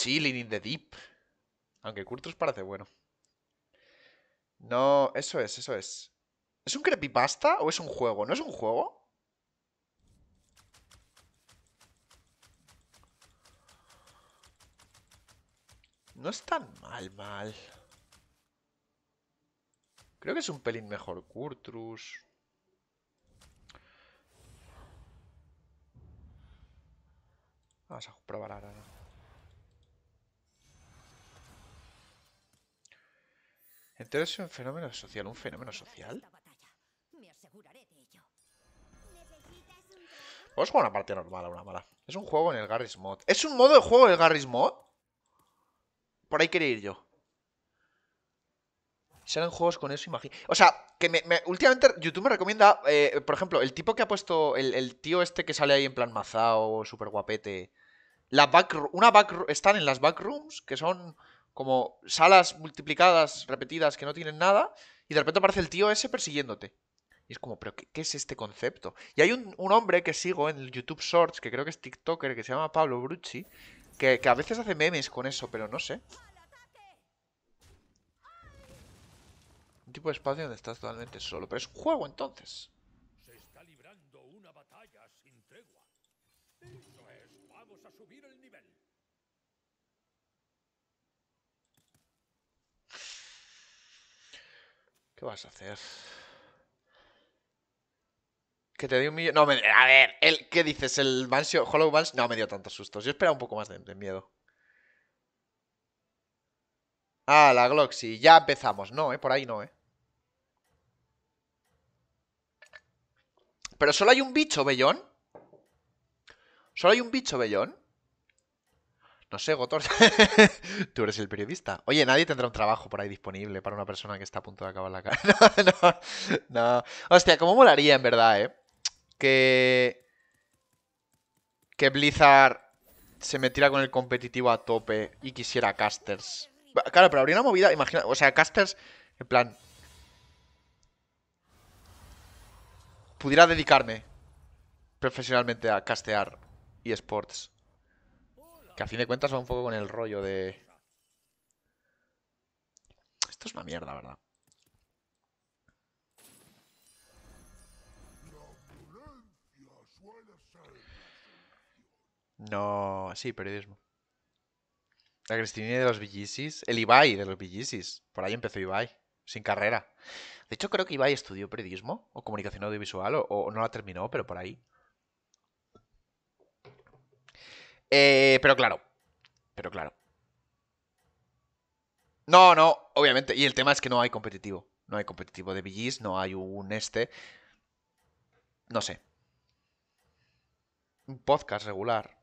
Chilling in the Deep. Aunque Kurtrus parece bueno. No, eso es, eso es. ¿Es un creepypasta o es un juego? ¿No es un juego? No es tan mal, mal. Creo que es un pelín mejor Kurtrus. Vamos a probar ahora, ¿no? Entonces es un fenómeno social, un fenómeno social. Vamos a jugar una parte normal o una mala. Es un juego en el Garry's Mod. ¿Es un modo de juego el Garry's Mod? Por ahí quería ir yo. Serán juegos con eso, imagínate. O sea, que me, últimamente YouTube me recomienda, eh, por ejemplo, el tipo que ha puesto, el, tío este que sale ahí en plan mazao, súper guapete. La backroom... una back, están en las backrooms, que son como salas multiplicadas, repetidas, que no tienen nada, y de repente aparece el tío ese persiguiéndote. Y es como, ¿pero qué, es este concepto? Y hay un, hombre que sigo en el YouTube Shorts, que creo que es TikToker, que se llama Pablo Brucci, que, que a veces hace memes con eso, pero no sé. Un tipo de espacio donde estás totalmente solo. Pero es un juego entonces. ¿Qué vas a hacer? Que te doy un millón. No, a ver, el... ¿qué dices? ¿El Mansion, Hollow No me dio tantos sustos. Yo esperaba un poco más de, miedo. Ah, la Gloxy. Ya empezamos. No, eh, por ahí no, eh. Pero solo hay un bicho, Bellón. Solo hay un bicho, Bellón. No sé, Gotor, tú eres el periodista. Oye, nadie tendrá un trabajo por ahí disponible para una persona que está a punto de acabar la carrera. no, no, Hostia, cómo molaría en verdad, ¿eh? Que... Que Blizzard se metiera con el competitivo a tope y quisiera casters. Claro, pero habría una movida, imagina, o sea, casters en plan... Pudiera dedicarme profesionalmente a castear y eSports que a fin de cuentas va un poco con el rollo de... Esto es una mierda, ¿verdad? No, sí, periodismo. La Cristina de los Villisis. El Ibai de los Villisis. Por ahí empezó Ibai. Sin carrera. De hecho, creo que Ibai estudió periodismo o comunicación audiovisual o no la terminó, pero por ahí. Eh, pero claro, pero claro. No, no, obviamente. Y el tema es que no hay competitivo. No hay competitivo de BGs, no hay un este. No sé. Un podcast regular.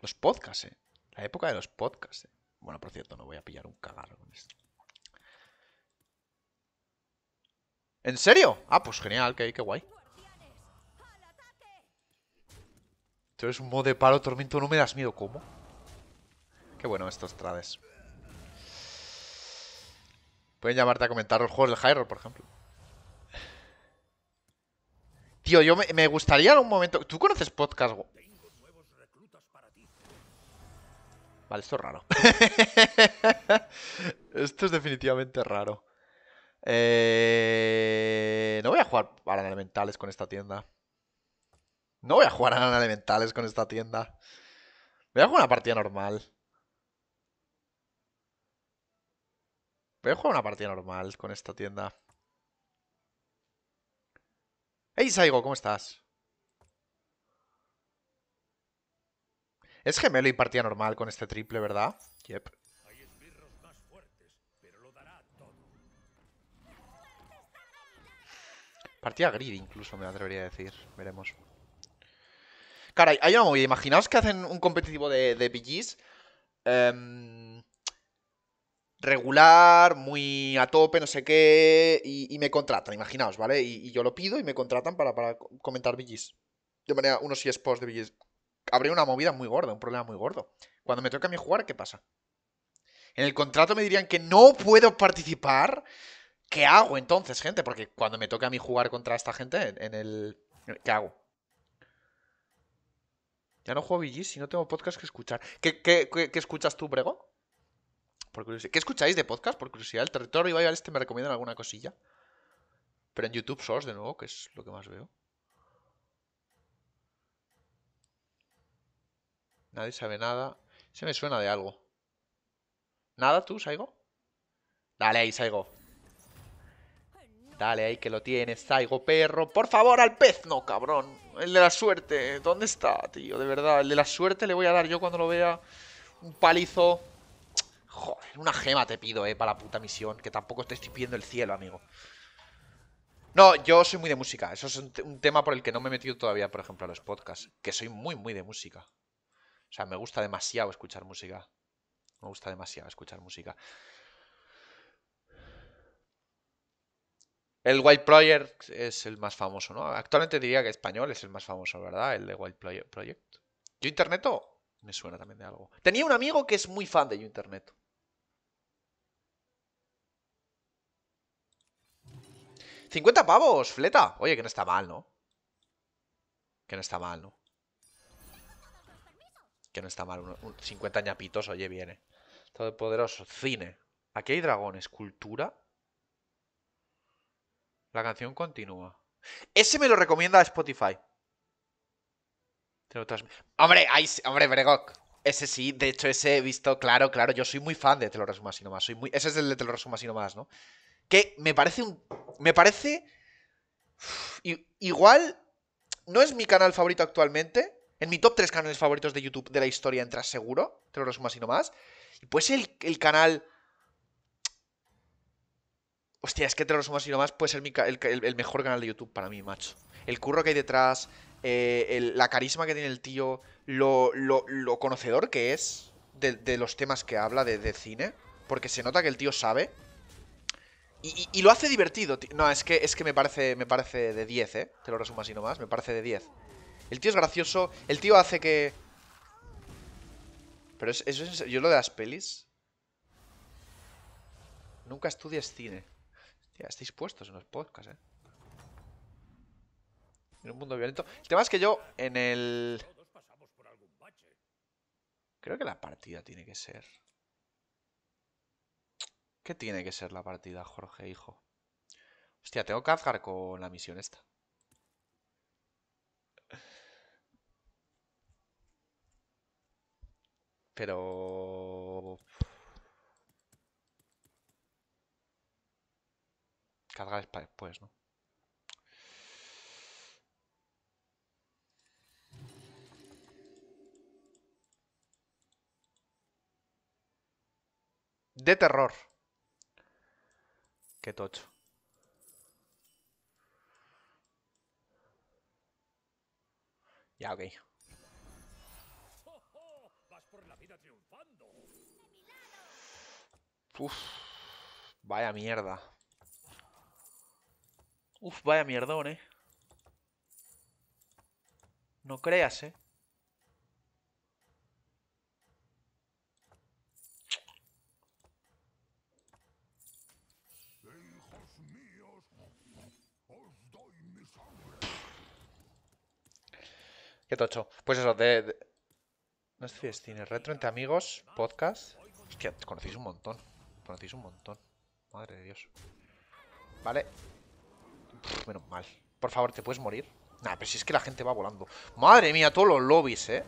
Los podcasts, eh. La época de los podcasts. Eh. Bueno, por cierto, no voy a pillar un cagarro con esto. ¿En serio? Ah, pues genial, qué, qué guay. eres un modo de palo, tormento, no me das miedo. ¿Cómo? Qué bueno estos trades. Pueden llamarte a comentar los juegos del Hyrule, por ejemplo. Tío, yo me, gustaría en un momento... ¿Tú conoces podcast? Vale, esto es raro. esto es definitivamente raro. Eh, no voy a jugar para elementales con esta tienda. No voy a jugar a nada elementales con esta tienda. Voy a jugar una partida normal. Voy a jugar una partida normal con esta tienda. Hey, Saigo, ¿cómo estás? Es gemelo y partida normal con este triple, ¿verdad? Yep. Partida grid incluso, me atrevería a decir. Veremos cara, hay una movida. Imaginaos que hacen un competitivo de, de em, regular, muy a tope, no sé qué. Y, me contratan, imaginaos, ¿vale? Y, yo lo pido y me contratan para, comentar BGs. De manera, unos post de BGs. Habría una movida muy gorda, un problema muy gordo. Cuando me toca a mí jugar, ¿qué pasa? En el contrato me dirían que no puedo participar. ¿Qué hago entonces, gente? Porque cuando me toca a mí jugar contra esta gente, en el. ¿Qué hago? Ya no juego VGs si no tengo podcast que escuchar. ¿Qué, escuchas tú, Brego? Por ¿Qué escucháis de podcast? Por curiosidad. El territorio vaya al este me recomiendan alguna cosilla. Pero en YouTube Source, de nuevo, que es lo que más veo. Nadie sabe nada. Se me suena de algo. ¿Nada tú, Saigo? Dale ahí, Saigo. Dale, ahí que lo tienes, Saigo, perro. Por favor, al pez. No, cabrón. El de la suerte. ¿Dónde está, tío? De verdad. El de la suerte le voy a dar yo cuando lo vea. Un palizo. Joder, una gema te pido, eh, para la puta misión. Que tampoco te estoy pidiendo el cielo, amigo. No, yo soy muy de música. Eso es un, un, tema por el que no me he metido todavía, por ejemplo, a los podcasts. Que soy muy, muy de música. O sea, me gusta demasiado escuchar música. Me gusta demasiado escuchar música. El Wild Project es el más famoso, ¿no? Actualmente diría que español es el más famoso, ¿verdad? El de Wild Project. Yo Interneto me suena también de algo. Tenía un amigo que es muy fan de Yo Interneto. ¡50 pavos! ¡Fleta! Oye, que no está mal, ¿no? Que no está mal, ¿no? Que no está mal. Un, 50 ñapitos, oye, viene. poderoso. Cine. Aquí hay dragones. Cultura. La canción continúa. Ese me lo recomienda Spotify. Te lo hombre, hombre, Bregoc. Ese sí, de hecho, ese he visto, claro, claro. Yo soy muy fan de Te lo resumas y no más. Soy muy... Ese es el de Te lo y no más, ¿no? Que me parece un. Me parece. igual. No es mi canal favorito actualmente. En mi top 3 canales favoritos de YouTube de la historia entras seguro. Te lo resumas y no más. Y pues el, el canal Hostia, es que te lo resumo así nomás, puede ser el, mejor canal de YouTube para mí, macho. El curro que hay detrás, eh, la carisma que tiene el tío, lo, conocedor que es de, los temas que habla de, cine, porque se nota que el tío sabe. Y, lo hace divertido, No, es que, es que me, parece, me parece de 10, ¿eh? Te lo resumo así nomás, me parece de 10. El tío es gracioso, el tío hace que... Pero eso es, yo lo de las pelis... Nunca estudias cine. Ya estáis puestos en los podcasts, ¿eh? En un mundo violento. El tema es que yo en el... Creo que la partida tiene que ser... ¿Qué tiene que ser la partida, Jorge, hijo? Hostia, tengo que azgar con la misión esta. Pero... descargar para después, ¿no? De terror. Qué tocho. Ya, ok. Uf, vaya mierda. Uf, vaya mierdón, eh. No creas, eh. Qué tocho. Pues eso, de... No es cine Retro entre amigos, podcast. Hostia, conocéis un montón. Conocéis un montón. Madre de Dios. Vale. Menos mal. Por favor, ¿te puedes morir? Nah, pero si es que la gente va volando. Madre mía, todos los lobbies, ¿eh?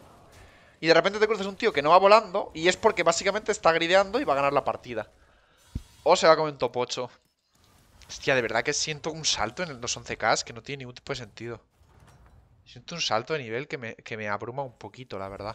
Y de repente te cruzas un tío que no va volando y es porque básicamente está grideando y va a ganar la partida. O se va a comer un top 8. Hostia, de verdad que siento un salto en los 11K que no tiene ningún tipo de sentido. Siento un salto de nivel que me abruma un poquito, la verdad.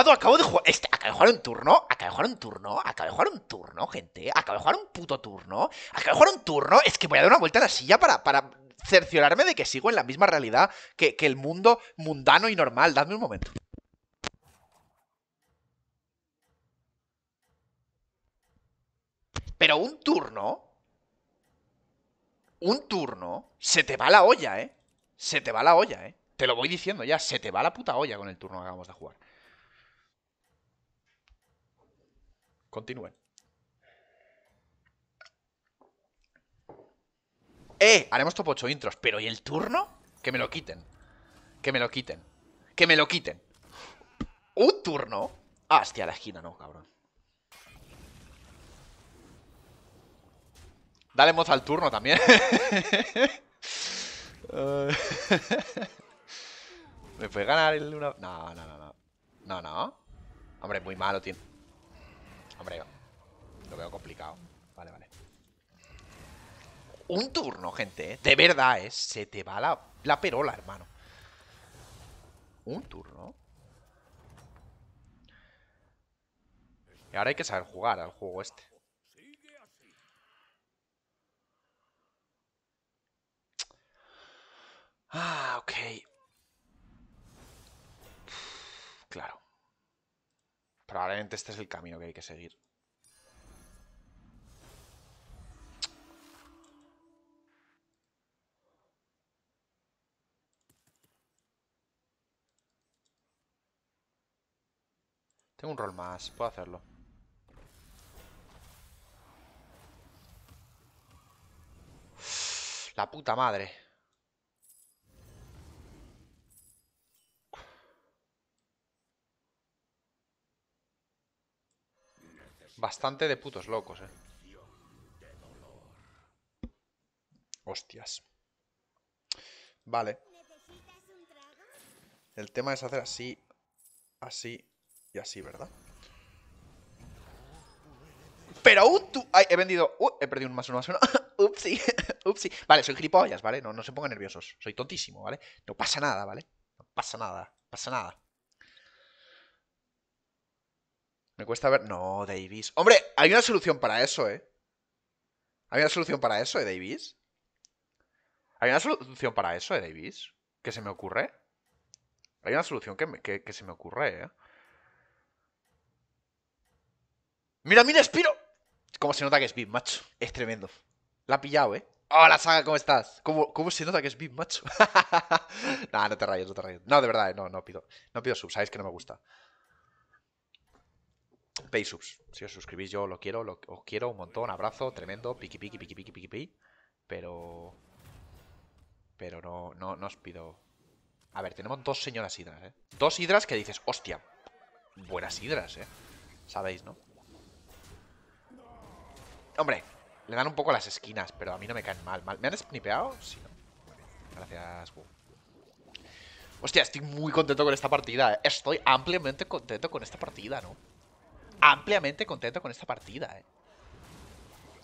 Este, acabo de jugar. un turno, acabo de jugar un turno, acabo de jugar un turno, gente. Acabo de jugar un puto turno, acabo de jugar un turno. Es que voy a dar una vuelta a la silla para, cerciorarme de que sigo en la misma realidad que, que el mundo mundano y normal. Dadme un momento. Pero un turno. Un turno. Se te va la olla, ¿eh? Se te va la olla, ¿eh? Te lo voy diciendo ya. Se te va la puta olla con el turno que acabamos de jugar. Continúen. ¡Eh! Haremos top 8 intros, pero ¿y el turno? Que me lo quiten. Que me lo quiten. Que me lo quiten. ¿Un turno? Ah, hostia, la esquina, no, cabrón. Dale moza al turno también. ¿Me puede ganar el No, no, no, no. No, no. Hombre, muy malo, tío Hombre, lo veo complicado. Vale, vale. Un turno, gente. ¿eh? De verdad, ¿eh? Se te va la, la perola, hermano. Un turno. Y ahora hay que saber jugar al juego este. Ah, ok. Claro probablemente este es el camino que hay que seguir. Tengo un rol más, puedo hacerlo. La puta madre. Bastante de putos locos, eh. Hostias. Vale. El tema es hacer así, así y así, ¿verdad? Pero aún tú... Ay, he vendido... Uh, he perdido un más uno más uno. Upsi, upsi. Vale, soy gilipollas, ¿vale? No, no se pongan nerviosos. Soy tontísimo, ¿vale? No pasa nada, ¿vale? No pasa nada, pasa nada. Me cuesta ver. No, Davis. Hombre, hay una solución para eso, ¿eh? Hay una solución para eso, ¿eh, Davis? Hay una solución para eso, ¿eh, Davis? ¿Qué se me ocurre? Hay una solución que, se me ocurre, ¿eh? ¡Mira, mira, Spiro! Como se nota que es VIP, macho. Es tremendo. La ha pillado, ¿eh? Hola, Saga, ¿cómo estás? ¿Cómo, ¿Cómo, se nota que es VIP, macho? no, no te rayes, no te rayes. No, de verdad, ¿eh? no, no pido. No pido sub, sabéis que no me gusta. Paysubs. Si os suscribís, yo lo quiero, lo, os quiero un montón, abrazo, tremendo, piqui, piqui, piqui, piqui, piqui, piqui. Pero. Pero no, no, os pido. A ver, tenemos dos señoras hidras, ¿eh? Dos hidras que dices, hostia, buenas hidras, ¿eh? Sabéis, ¿no? Hombre, le dan un poco las esquinas, pero a mí no me caen mal. mal. ¿Me han snipeado? Sí, ¿no? Gracias, Wu. Hostia, estoy muy contento con esta partida. ¿eh? Estoy ampliamente contento con esta partida, ¿no? ampliamente contento con esta partida, ¿eh?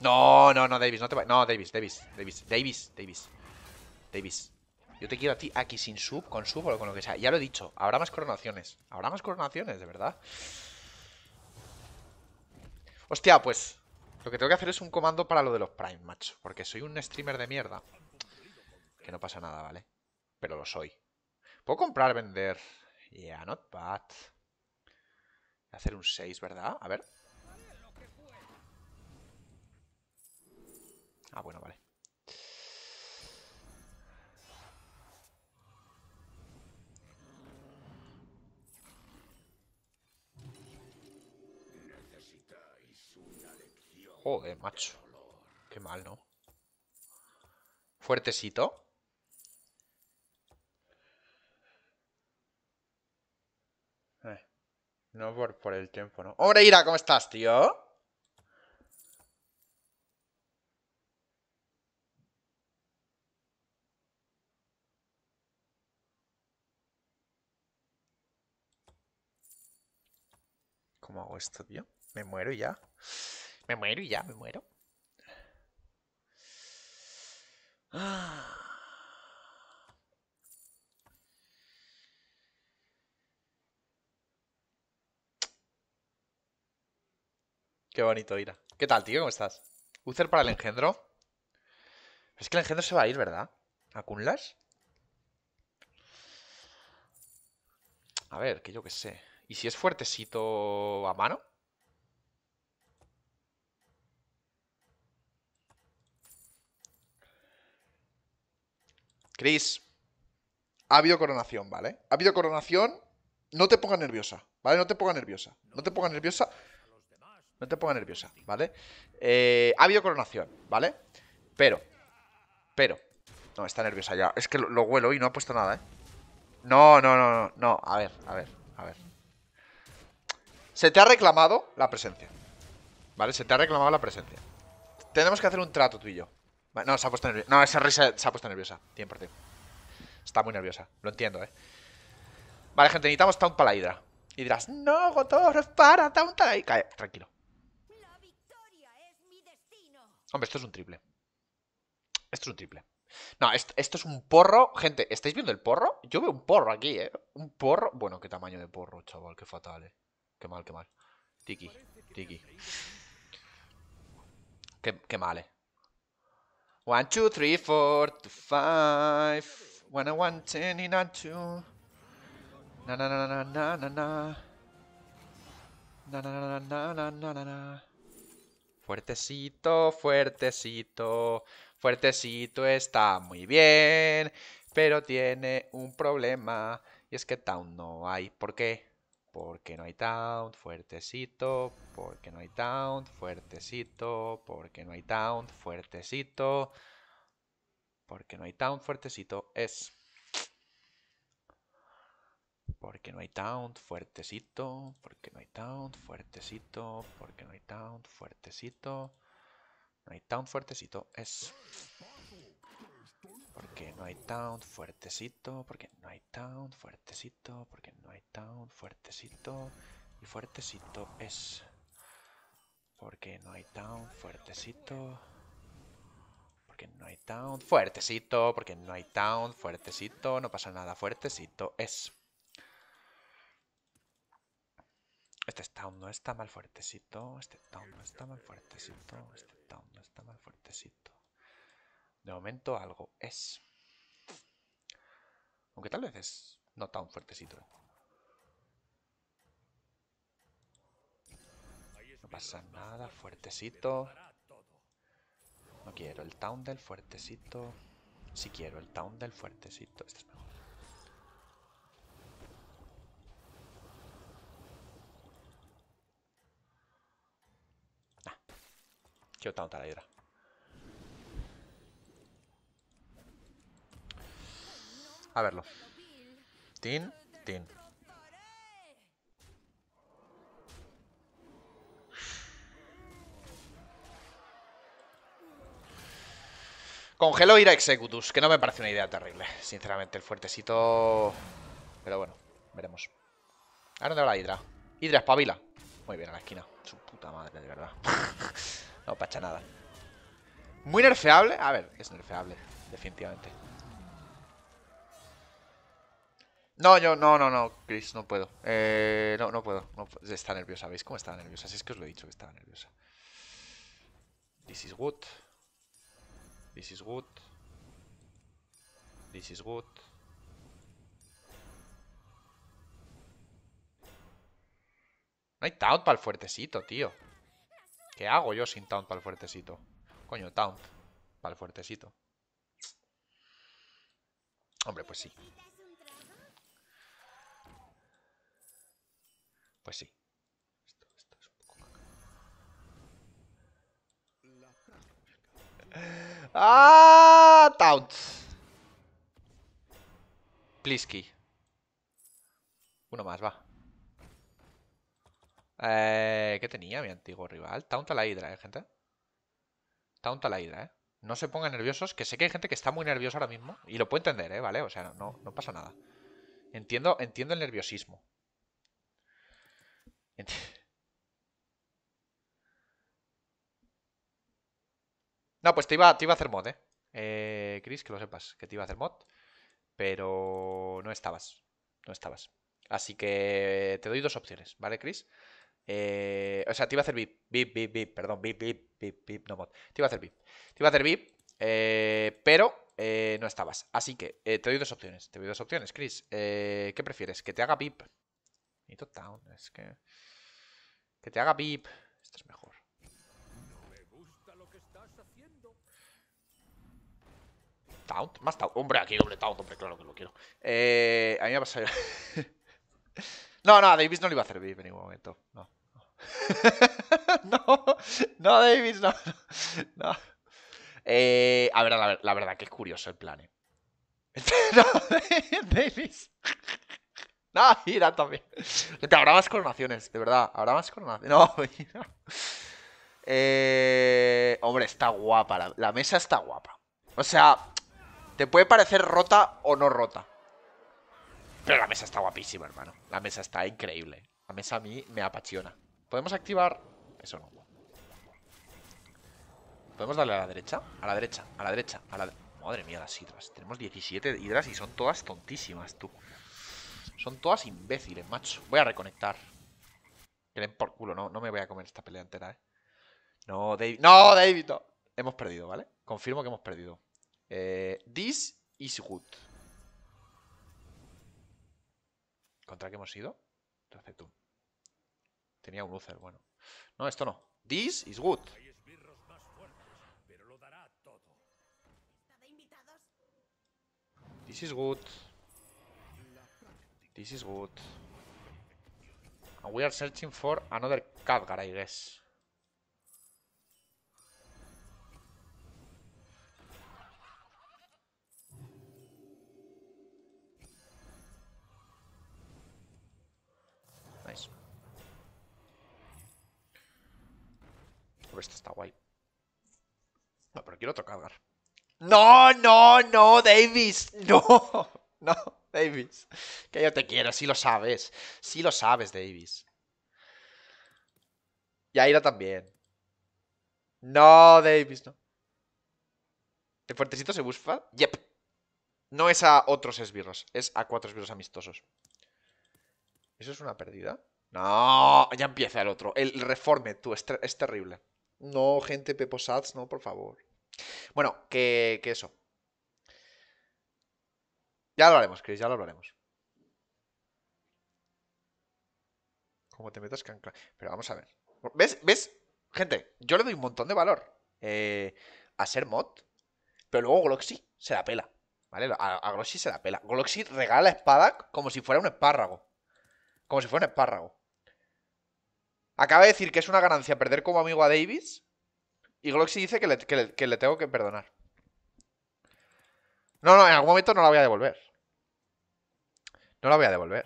No, no, no, Davis, no te vayas. No, Davis, Davis, Davis, Davis, Davis. Davis. Yo te quiero a ti aquí sin sub, con sub o con lo que sea. Ya lo he dicho, habrá más coronaciones. Habrá más coronaciones, de verdad. Hostia, pues Lo que tengo que hacer es un comando para lo de los Prime, macho Porque soy un streamer de mierda Que no pasa nada, ¿vale? Pero lo soy ¿Puedo comprar, vender? Yeah, not bad hacer un 6, ¿verdad? A ver. Ah, bueno, vale. Joder, macho. Qué mal, ¿no? Fuertecito. No por, por el tiempo, ¿no? Ira! ¿cómo estás, tío? ¿Cómo hago esto, tío? Me muero ya. Me muero y ya, me muero. Qué bonito, Ira. ¿Qué tal, tío? ¿Cómo estás? ¿User para el engendro. Es que el engendro se va a ir, ¿verdad? ¿A Kunlas? A ver, que yo qué sé. ¿Y si es fuertecito a mano? Chris, ha habido coronación, ¿vale? Ha habido coronación. No te pongas nerviosa, ¿vale? No te pongas nerviosa. No te pongas nerviosa. No te pongas nerviosa, ¿vale? Eh, ha habido coronación, ¿vale? Pero, pero No, está nerviosa ya, es que lo, huelo y no ha puesto nada, ¿eh? No, no, no, no, A ver, a ver, a ver Se te ha reclamado la presencia ¿Vale? Se te ha reclamado la presencia Tenemos que hacer un trato tú y yo no, se ha puesto nerviosa. No, esa risa se ha puesto nerviosa. 100%. Está muy nerviosa. Lo entiendo, ¿eh? Vale, gente, necesitamos Taunt para la hidra. Y dirás, no, Gotor, para Taunt para la Cae, tranquilo. Hombre, esto es un triple. Esto es un triple. No, esto, esto, es un porro. Gente, ¿estáis viendo el porro? Yo veo un porro aquí, ¿eh? Un porro. Bueno, qué tamaño de porro, chaval. Qué fatal, ¿eh? Qué mal, qué mal. Tiki, tiki. Qué, qué mal, ¿eh? 1, 2, 3, 4, 5. 1, 1, 10 y 2. Na, na, na, na, na, na, na. Na, na, na, na, na, na, na, na. Fuertecito, fuertecito, fuertecito está muy bien, pero tiene un problema y es que town no hay. ¿Por qué? Porque no hay town, fuertecito, porque no hay town, fuertecito, porque no hay town, fuertecito, porque no hay town, fuertecito es... Porque no hay taunt, fuertecito. Porque no hay taunt, fuertecito. Porque no hay taunt, fuertecito. No hay taunt, fuertecito. Es. Porque no hay taunt, fuertecito. Porque no hay taunt, fuertecito. Porque no hay taunt, fuertecito. Y fuertecito es. Porque no hay taunt, fuertecito. Porque no hay taunt, fuertecito. Porque no hay taunt, fuertecito. No pasa nada, fuertecito es. Este town no está mal fuertecito. Este town no está mal fuertecito. Este town no está mal fuertecito. De momento algo es. Aunque tal vez es no tan fuertecito. No pasa nada, fuertecito. No quiero el town del fuertecito. Si quiero el town del fuertecito. Este es mejor. Quiero tanta la Hydra. A verlo. Tin, tin. Congelo ir a Executus, que no me parece una idea terrible. Sinceramente, el fuertecito... Pero bueno, veremos. ¿A dónde va la Hidra? Hidra, Muy bien, a la esquina. Su puta madre, de verdad. No pacha nada. Muy nerfeable. A ver, es nerfeable, definitivamente. No, yo, no, no, no, Chris, no puedo. Eh, no, no puedo. está nerviosa, ¿veis cómo estaba nerviosa? Así es que os lo he dicho que estaba nerviosa. This is good. This is good. This is good. No hay taunt para el fuertecito, tío. ¿Qué hago yo sin taunt para el fuertecito? Coño, taunt para el fuertecito. Hombre, pues sí. Pues sí. Esto, es un ¡Ah! Taunt. Plisky. Uno más, va. Eh, ¿Qué tenía mi antiguo rival? Taunta la Hidra, ¿eh, gente? Taunta la Hidra, ¿eh? No se pongan nerviosos, que sé que hay gente que está muy nerviosa ahora mismo. Y lo puedo entender, ¿eh? ¿Vale? O sea, no, no pasa nada. Entiendo, entiendo el nerviosismo. no, pues te iba, te iba a hacer mod, ¿eh? eh Chris, que lo sepas, que te iba a hacer mod. Pero no estabas. No estabas. Así que te doy dos opciones, ¿vale, Chris? Eh, o sea, te iba a hacer bip Bip, bip, perdón, bip, bip Bip, beep, no mod. Te iba a hacer bip Te iba a hacer bip eh, pero eh, no estabas. Así que eh, te doy dos opciones. Te doy dos opciones, Chris. Eh, ¿Qué prefieres? ¿Que te haga bip? Necesito town, es que. Que te haga bip Esto es mejor. Taunt, más Taunt. Hombre, aquí doble Taunt, hombre, claro que lo quiero. Eh, a mí me ha pasado. no, no, a Davis no le iba a hacer bip en ningún momento. No. no, no, Davis no. Eh, a ver, la, verdad que es curioso el plan. ¿eh? no, Davis. No, mira también. te habrá más coronaciones, de verdad. Habrá más coronaciones. No, mira. Eh, hombre, está guapa. La, la mesa está guapa. O sea, te puede parecer rota o no rota. Pero la mesa está guapísima, hermano. La mesa está increíble. La mesa a mí me apasiona. ¿Podemos activar...? Eso no. ¿Podemos darle a la derecha? A la derecha, a la derecha, a la... Madre mía, las hidras. Tenemos 17 hidras y son todas tontísimas, tú. Son todas imbéciles, macho. Voy a reconectar. Que por culo. No, no me voy a comer esta pelea entera, ¿eh? No, David. ¡No, David! Hemos perdido, ¿vale? Confirmo que hemos perdido. Eh, this is good. ¿Contra qué hemos ido? tú Tenía un bueno. No, esto no. This is good. This is good. This is good. And we are searching for another Khadgar, I guess. esto está guay. No, pero quiero otro cargar ¡No, no, no, Davis! ¡No! No, Davis. Que yo te quiero, si lo sabes. Si lo sabes, Davis. Y Aira también. No, Davis, no. ¿El fuertecito se busfa? Yep. No es a otros esbirros, es a cuatro esbirros amistosos. ¿Eso es una pérdida? No, ya empieza el otro. El reforme, tú, es terrible. No gente Sats, no, por favor. Bueno, que, eso. Ya lo haremos, Chris, ya lo hablaremos. Como te metas cancla. Pero vamos a ver. ¿Ves? ¿Ves? Gente, yo le doy un montón de valor eh, a ser mod. Pero luego Gloxy se la pela. ¿Vale? A, a Gloxy se la pela. Gloxy regala espada como si fuera un espárrago. Como si fuera un espárrago. Acaba de decir que es una ganancia perder como amigo a Davis. Y Gloxy dice que le, tengo que perdonar. No, no, en algún momento no la voy a devolver. No la voy a devolver.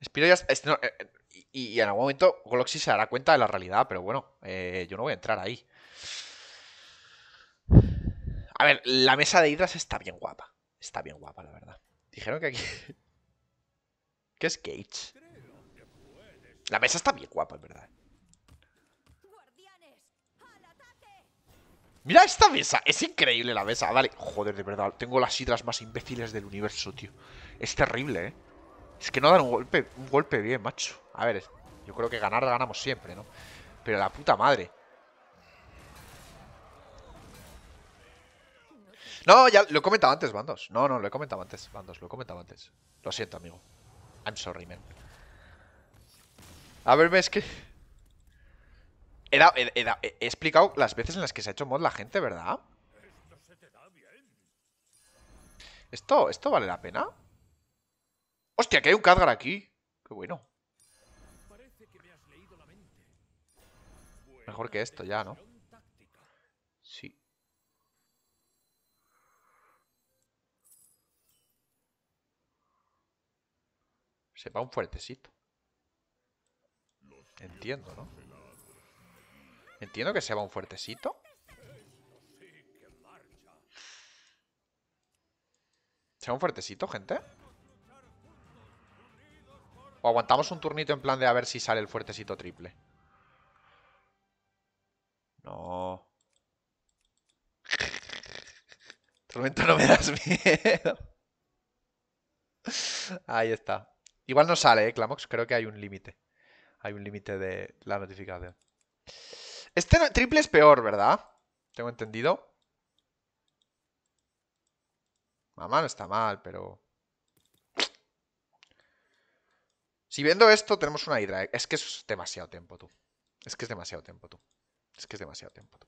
Este eh, y, en algún momento Gloxy se dará cuenta de la realidad, pero bueno, eh, yo no voy a entrar ahí. A ver, la mesa de hidras está bien guapa. Está bien guapa, la verdad. Dijeron que aquí... ¿Qué es Gage? La mesa está bien guapa, en verdad. Mira esta mesa, es increíble la mesa Dale. Ah, joder, de verdad, tengo las hidras más imbéciles del universo, tío Es terrible, eh Es que no dan un golpe, un golpe bien, macho A ver, yo creo que ganar ganamos siempre, ¿no? Pero la puta madre No, ya lo he comentado antes, bandos. No, no, lo he comentado antes, bandos. Lo he comentado antes. Lo siento, amigo. I'm sorry, man. A ver, es que... He, explicado las veces en las que se ha hecho mod la gente, ¿verdad? ¿Esto, esto vale la pena? ¡Hostia, que hay un Khadgar aquí! ¡Qué bueno! Mejor que esto ya, ¿no? Se va un fuertecito. Entiendo, ¿no? Entiendo que se va un fuertecito. ¿Se va un fuertecito, gente? O aguantamos un turnito en plan de a ver si sale el fuertecito triple. No. Tormento, no me das miedo. Ahí está. Igual no sale, ¿eh, Clamox? Creo que hay un límite. Hay un límite de la notificación. Este triple es peor, ¿verdad? Tengo entendido. Mamá no está mal, pero... Si viendo esto tenemos una hidra. ¿eh? Es que es demasiado tiempo, tú. Es que es demasiado tiempo, tú. Es que es demasiado tiempo, tú.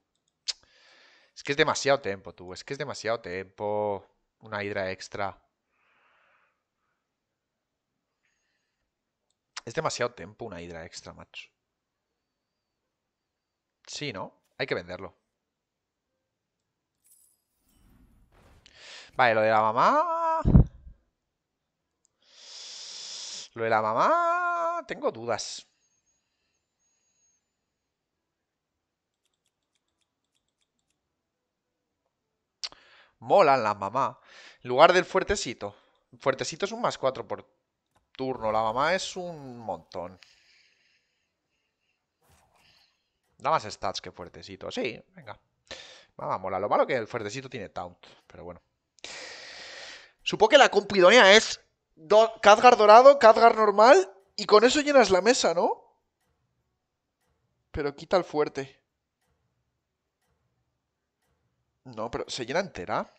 Es que es demasiado tiempo, tú. Es que es demasiado tiempo. Una hidra extra. Es demasiado tiempo una hidra extra, macho. Sí, ¿no? Hay que venderlo. Vale, lo de la mamá... Lo de la mamá... Tengo dudas. Mola la mamá. En lugar del fuertecito. Fuertecito es un más 4 por turno. La mamá es un montón. Da más stats que fuertecito. Sí, venga. Mamá mola. Lo malo que el fuertecito tiene taunt, pero bueno. Supongo que la compu es do dorado, Kazgar normal, y con eso llenas la mesa, ¿no? Pero quita el fuerte. No, pero ¿se llena entera?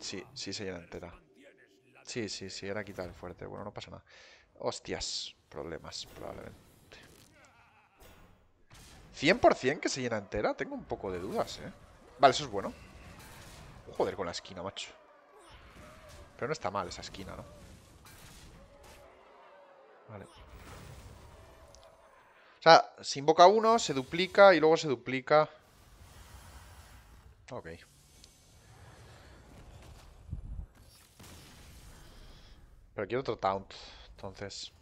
Sí, sí se llena entera. Sí, sí, sí, era quitar el fuerte. Bueno, no pasa nada. Hostias, problemas, probablemente. 100% que se llena entera. Tengo un poco de dudas, ¿eh? Vale, eso es bueno. Joder con la esquina, macho. Pero no está mal esa esquina, ¿no? Vale. O sea, se invoca uno, se duplica y luego se duplica. Ok. Pero quiero otro taunt, entonces.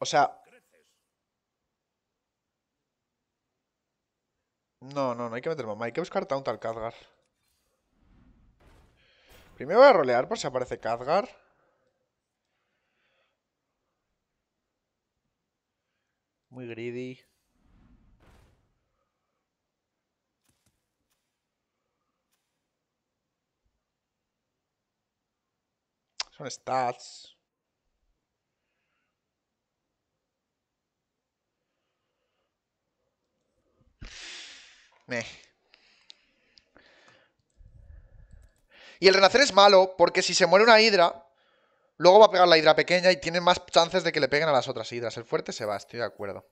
O sea... No, no, no hay que meter mamá. Hay que buscar taunt al Khadgar. Primero voy a rolear por si aparece Khadgar. Muy greedy. Son stats. Y el renacer es malo, porque si se muere una hidra, luego va a pegar la hidra pequeña y tiene más chances de que le peguen a las otras hidras. El fuerte se va, estoy de acuerdo.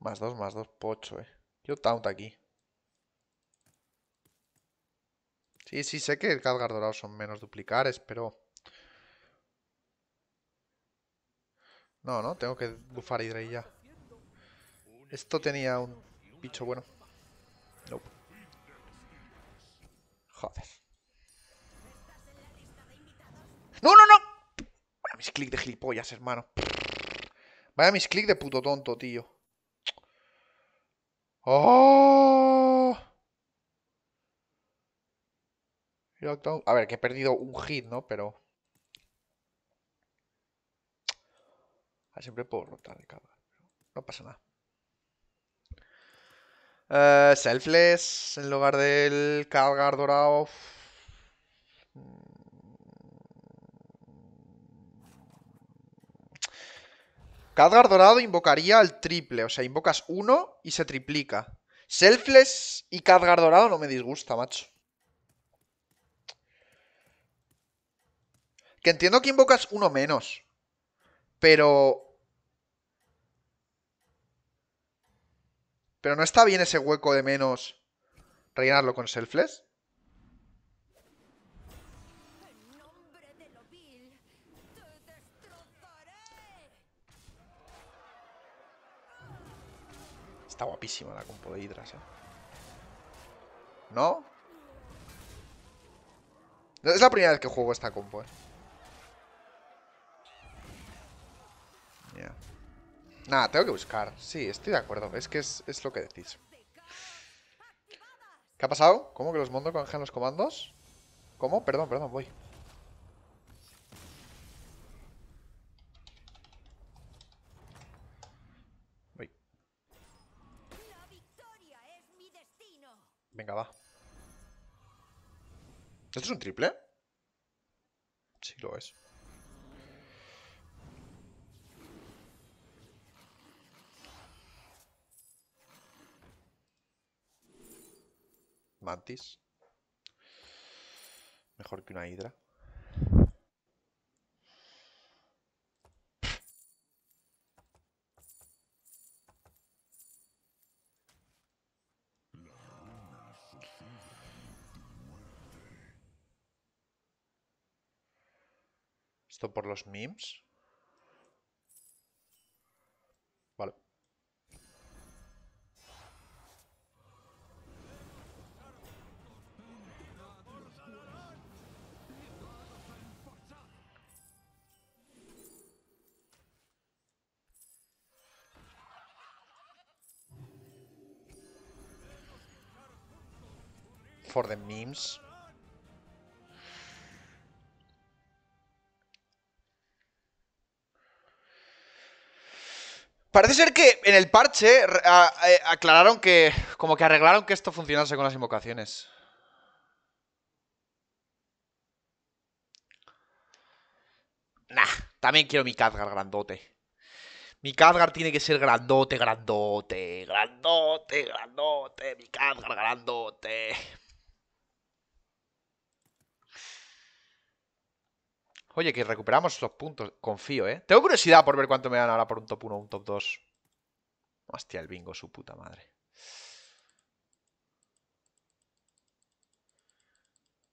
Más dos, más dos, pocho, eh. Yo taunt aquí. Sí, sí, sé que el calgar dorado son menos duplicares, pero... No, no, tengo que bufar ya. Esto tenía un bicho bueno. Nope. Joder. ¡No, no, no! Vaya mis clics de gilipollas, hermano. Vaya mis clics de puto tonto, tío. ¡Oh! A ver, que he perdido un hit, ¿no? Pero... Ah, siempre puedo rotar de cámara. No pasa nada. Eh, selfless en lugar del cargar dorado. Mm. Cadgar dorado invocaría al triple, o sea, invocas uno y se triplica. Selfless y Cadgar dorado no me disgusta, macho. entiendo que invocas uno menos. Pero. Pero no está bien ese hueco de menos rellenarlo con Selfless. Está guapísima la compo de Hidras, ¿eh? ¿No? Es la primera vez que juego esta compo, ¿eh? Nada, tengo que buscar. Sí, estoy de acuerdo. Es que es, lo que decís. ¿Qué ha pasado? ¿Cómo que los mondos canjean los comandos? ¿Cómo? Perdón, perdón, voy. Voy. Venga, va. ¿Esto es un triple? Mejor que una hidra. Esto por los memes. de memes. Parece ser que en el parche eh, aclararon que... Como que arreglaron que esto funcionase con las invocaciones. Nah, también quiero mi Khazgar grandote. Mi Khazgar tiene que ser grandote, grandote, grandote, grandote, mi Khazgar grandote. Oye, que recuperamos los puntos. Confío, ¿eh? Tengo curiosidad por ver cuánto me dan ahora por un top 1 un top 2. Hostia, el bingo, su puta madre.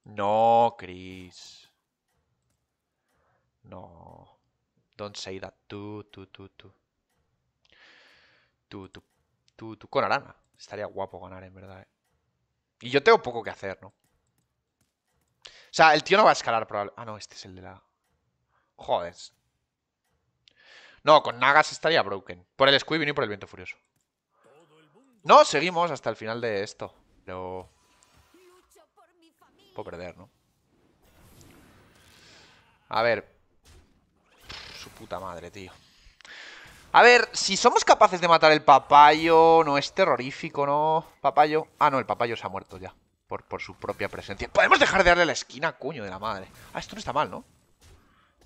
No, Chris. No. Don't say that. Tú, tú, tú, tú. Tú, tú, tú, tú. Con Arana. Estaría guapo ganar, en verdad, ¿eh? Y yo tengo poco que hacer, ¿no? O sea, el tío no va a escalar probablemente. Ah, no, este es el de la... Joder. No, con Nagas estaría broken. Por el Squibin y por el Viento Furioso. No, seguimos hasta el final de esto. Pero... Puedo perder, ¿no? A ver. Su puta madre, tío. A ver, si somos capaces de matar el papayo, no es terrorífico, ¿no? Papayo. Ah, no, el papayo se ha muerto ya. Por, por, su propia presencia. ¡Podemos dejar de darle la esquina, coño de la madre! Ah, esto no está mal, ¿no?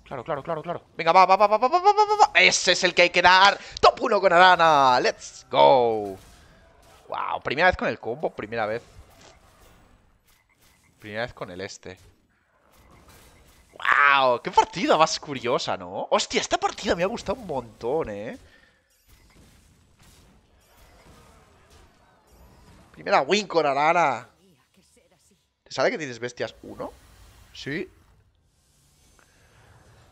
Claro, claro, claro, claro. Venga, va, va, va, va, va, va, va, va. Ese es el que hay que dar. Top 1 con Arana. Let's go. Wow, primera vez con el combo, primera vez. Primera vez con el este. ¡Wow! ¡Qué partida más curiosa, ¿no? ¡Hostia! Esta partida me ha gustado un montón, ¿eh? Primera win con Arana. ¿Sabe que tienes bestias 1? Sí.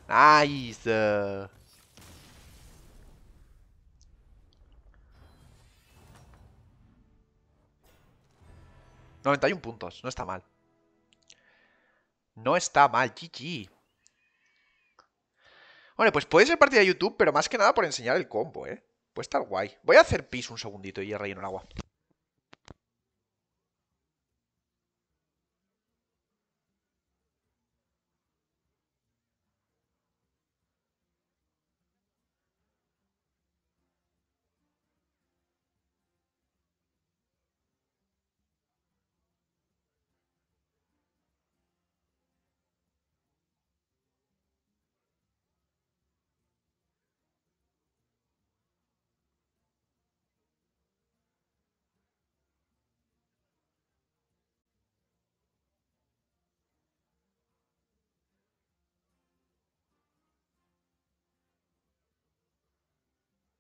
Nice. ...91 puntos, no está mal. No está mal, GG. Bueno, pues puede ser partida de YouTube, pero más que nada por enseñar el combo, ¿eh? Puede estar guay. Voy a hacer pis un segundito y relleno el agua.